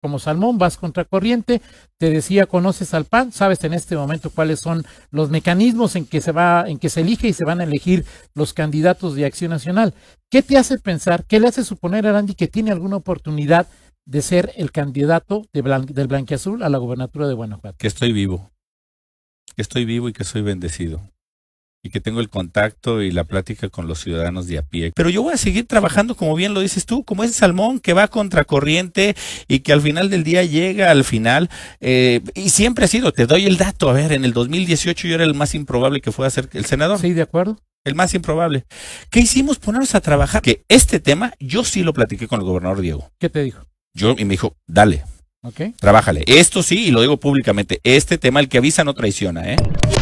como salmón, vas contra corriente, te decía, conoces al PAN, sabes en este momento cuáles son los mecanismos en que se va, en que se elige y se van a elegir los candidatos de Acción Nacional. ¿Qué te hace pensar, qué le hace suponer a Randy que tiene alguna oportunidad de ser el candidato de del blanqueazul a la gobernatura de Guanajuato? Que estoy vivo, que estoy vivo y que soy bendecido y que tengo el contacto y la plática con los ciudadanos de a pie. Pero yo voy a seguir trabajando, como bien lo dices tú, como ese salmón que va contracorriente y que al final del día llega al final. Eh, y siempre ha sido, te doy el dato, a ver, en el 2018 yo era el más improbable que fue a ser el senador. Sí, de acuerdo. El más improbable. ¿Qué hicimos? Ponernos a trabajar. Que este tema yo sí lo platiqué con el gobernador Diego. ¿Qué te dijo? Yo, y me dijo, dale. Ok. Trabájale. Esto sí, y lo digo públicamente, este tema, el que avisa no traiciona, ¿eh?